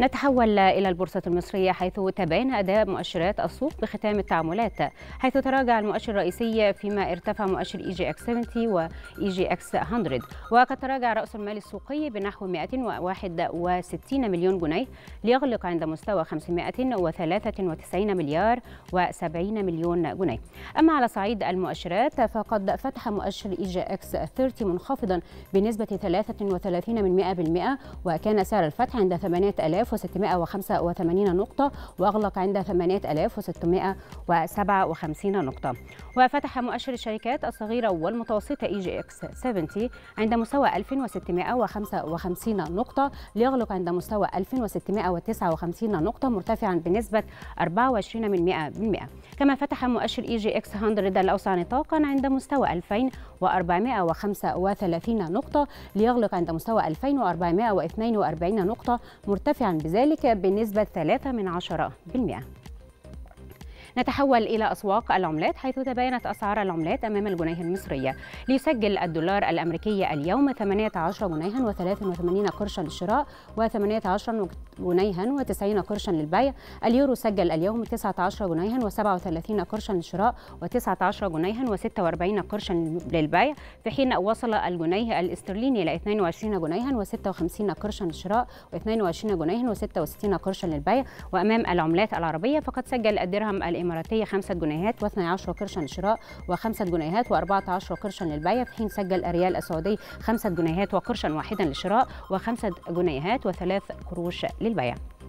نتحول إلى البورصة المصرية حيث تبين أداء مؤشرات السوق بختام التعاملات حيث تراجع المؤشر الرئيسي فيما ارتفع مؤشر إي جي إكس 70 وإي جي إكس 100 وقد تراجع رأس المال السوقي بنحو 161 مليون جنيه ليغلق عند مستوى 593 مليار و70 مليون جنيه أما على صعيد المؤشرات فقد فتح مؤشر إي جي إكس 30 منخفضا بنسبة 33% وكان سعر الفتح عند 8000 8685 نقطة وأغلق عند 8657 نقطة وفتح مؤشر الشركات الصغيرة والمتوسطة إي جي إكس 70 عند مستوى 1655 نقطة ليغلق عند مستوى 1659 نقطة مرتفعا بنسبة 24% كما فتح مؤشر إي جي إكس 100 الأوسع نطاقا عند مستوى 2435 نقطة ليغلق عند مستوى 2442 نقطة مرتفعا بذلك بنسبة 3 من عشرة بالمئة نتحول إلى أسواق العملات حيث تباينت أسعار العملات أمام الجنيه المصرية ليسجل الدولار الأمريكي اليوم 18 جنيها و83 قرشا للشراء و18 جنيها و90 قرشا للبيع اليورو سجل اليوم 19 جنيها و37 قرشا للشراء و19 جنيها و46 قرشا للبيع في حين وصل الجنيه الاسترليني إلى 22 جنيها و56 قرشا للشراء و22 جنيها و66 قرشا للبيع وأمام العملات العربية فقد سجل الدرهم الإماراتي 5 جنيهات و12 قرشا للشراء و5 جنيهات و14 قرشا للبيع في حين سجل الريال السعودي 5 جنيهات وقرشا واحدا للشراء و5 جنيهات و3 قروش للبيع Bilbao.